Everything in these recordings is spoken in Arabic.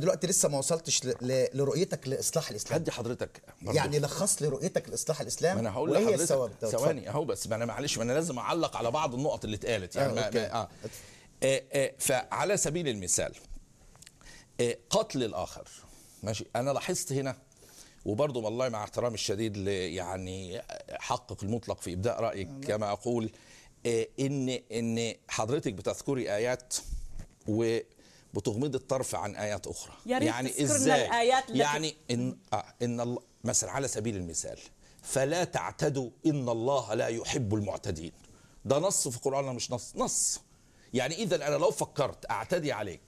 دلوقتي لسه ما وصلتش ل... لرؤيتك لاصلاح الاسلام هدي حضرتك برضو. يعني لخص لي رؤيتك لاصلاح الاسلام انا هقول لحضرتك ثواني اهو بس ما انا معلش ما انا لازم اعلق على بعض النقط اللي اتقالت يعني آه, أوكي. ما... آه. آه, آه. فعلى سبيل المثال آه قتل الاخر ماشي انا لاحظت هنا وبرضه والله مع احترامي الشديد يعني حقق المطلق في ابداء رايك آه. كما اقول آه ان ان حضرتك بتذكري ايات و بتغمض الطرف عن ايات اخرى يا ريت يعني ازاي الآيات يعني ان آه ان الله مثلا على سبيل المثال فلا تعتدوا ان الله لا يحب المعتدين ده نص في القران مش نص نص يعني اذا انا لو فكرت اعتدي عليك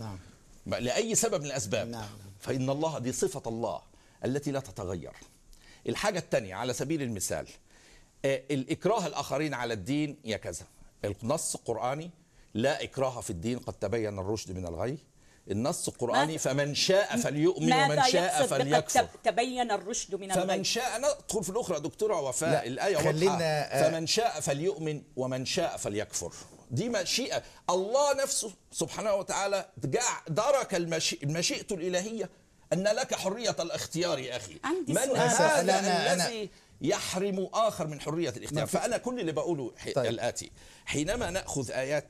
نعم لاي سبب من الاسباب نعم. فان الله دي صفه الله التي لا تتغير الحاجه الثانيه على سبيل المثال آه، الاكراه الاخرين على الدين يا كذا النص القراني لا إكراه في الدين قد تبين الرشد من الغي النص القرآني فمن شاء فليؤمن ومن شاء فليكفر تبين الرشد من الغي فمن شاء ندخل في الأخرى دكتورة وفاء الآية خلينا واضحة فمن شاء فليؤمن ومن شاء فليكفر دي مشيئة الله نفسه سبحانه وتعالى درك المشيئة الإلهية أن لك حرية الاختيار يا أخي عندي من هذا الذي يحرم آخر من حرية الاختيار فأنا كل اللي بقوله طيب. الآتي حينما نأخذ آيات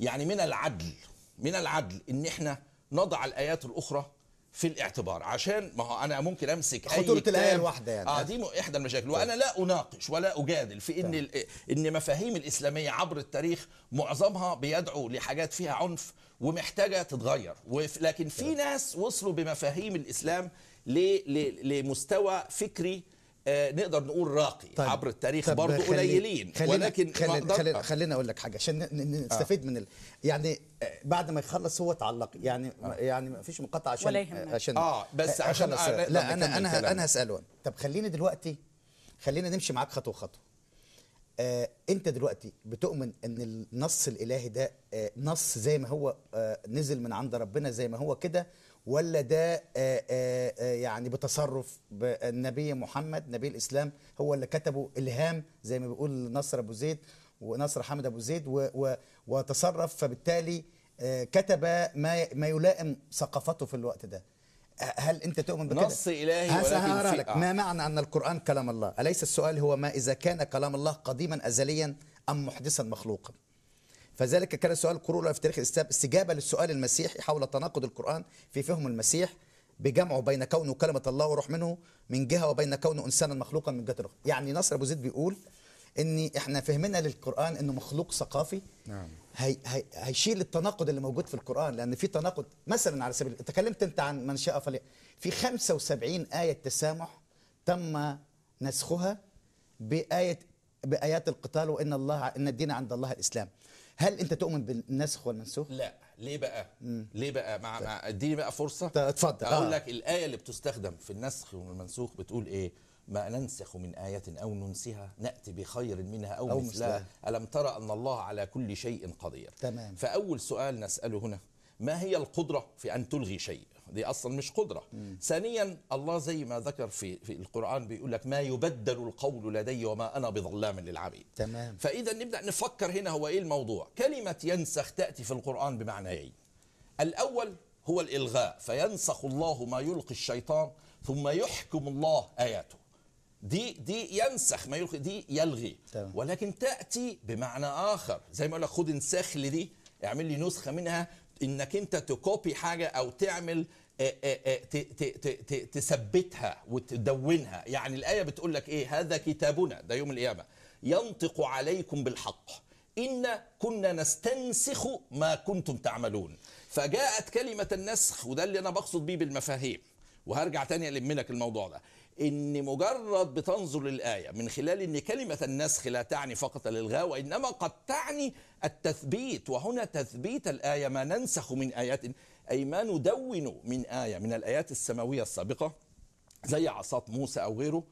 يعني من العدل من العدل ان احنا نضع الايات الاخرى في الاعتبار عشان ما هو انا ممكن امسك اي خطوره الايه الواحده يعني اه دي احدى المشاكل وانا طيب. لا اناقش ولا اجادل في ان طيب. ان مفاهيم الاسلاميه عبر التاريخ معظمها بيدعو لحاجات فيها عنف ومحتاجه تتغير لكن في طيب. ناس وصلوا بمفاهيم الاسلام لمستوى فكري آه، نقدر نقول راقي طيب عبر التاريخ طيب برضه قليلين ولكن خلينا خلينا, آه. خلينا اقول لك حاجه عشان آه. نستفيد آه. من ال... يعني بعد ما يخلص هو اتعلق يعني آه. يعني ما فيش مقاطعه عشان ولا عشان اه بس عشان, عشان لا انا انا انا هساله طب خليني دلوقتي خلينا نمشي معاك خطوه خطوه آه انت دلوقتي بتؤمن ان النص الالهي ده آه نص زي ما هو آه نزل من عند ربنا زي ما هو كده ولا ده آه آه, آه، يعني بتصرف النبي محمد نبي الاسلام هو اللي كتبه الهام زي ما بيقول نصر ابو زيد ونصر حامد ابو زيد و و وتصرف فبالتالي آه، كتب ما ما يلائم ثقافته في الوقت ده هل انت تؤمن بكده نص الهي هسأل لك آه. ما معنى ان القران كلام الله اليس السؤال هو ما اذا كان كلام الله قديما ازليا ام محدثا مخلوقا فذلك كان سؤال قرون في تاريخ الاسلام استجابه للسؤال المسيحي حول تناقض القران في فهم المسيح بجمعه بين كونه كلمه الله وروح منه من جهه وبين كونه انسانا مخلوقا من جهه اخرى يعني نصر ابو زيد بيقول ان احنا فهمنا للقران انه مخلوق ثقافي نعم هي هي هيشيل التناقض اللي موجود في القران لان في تناقض مثلا على سبيل تكلمت انت عن من شاء فلي في 75 ايه تسامح تم نسخها بايه بايات القتال وان الله ان الدين عند الله الاسلام هل انت تؤمن بالنسخ والمنسوخ لا ليه بقى مم. ليه بقى مع اديني بقى فرصه اتفضل اقول آه. لك الايه اللي بتستخدم في النسخ والمنسوخ بتقول ايه ما ننسخ من آية أو ننسها نأتي بخير منها أو, أو مثلها ألم ترى أن الله على كل شيء قدير تمام. فأول سؤال نسأله هنا ما هي القدرة في أن تلغي شيء دي أصلا مش قدرة م. ثانيا الله زي ما ذكر في, في القرآن بيقول لك ما يبدل القول لدي وما أنا بظلام للعبيد تمام. فإذا نبدأ نفكر هنا هو إيه الموضوع كلمة ينسخ تأتي في القرآن بمعنيين إيه؟ الأول هو الإلغاء فينسخ الله ما يلقي الشيطان ثم يحكم الله آياته دي دي ينسخ ما يلغي دي يلغي طبعا. ولكن تاتي بمعنى اخر زي ما اقول لك خد انساخ لدي اعمل لي نسخه منها انك انت تكوبي حاجه او تعمل آه، آه، آه، تثبتها وتدونها يعني الايه بتقول لك ايه هذا كتابنا ده يوم القيامه ينطق عليكم بالحق ان كنا نستنسخ ما كنتم تعملون فجاءت كلمه النسخ وده اللي انا بقصد بيه بالمفاهيم وهرجع تاني الم لك الموضوع ده ان مجرد بتنظر للايه من خلال ان كلمه النسخ لا تعني فقط الالغاء وانما قد تعني التثبيت وهنا تثبيت الايه ما ننسخ من ايات اي ما ندون من ايه من الايات السماويه السابقه زي عصاه موسى او غيره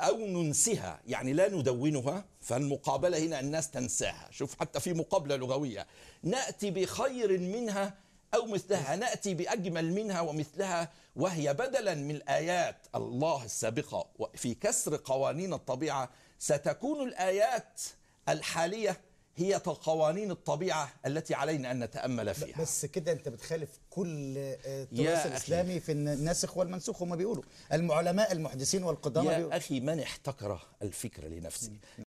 او ننسها يعني لا ندونها فالمقابله هنا الناس تنساها شوف حتى في مقابله لغويه ناتي بخير منها أو مثلها نأتي بأجمل منها ومثلها وهي بدلا من آيات الله السابقة في كسر قوانين الطبيعة ستكون الآيات الحالية هي قوانين الطبيعة التي علينا أن نتأمل فيها بس كده أنت بتخالف كل التراث آه، الإسلامي في الناسخ والمنسوخ هما بيقولوا العلماء المحدثين والقدامى يا بيقولوا. أخي من احتكر الفكرة لنفسه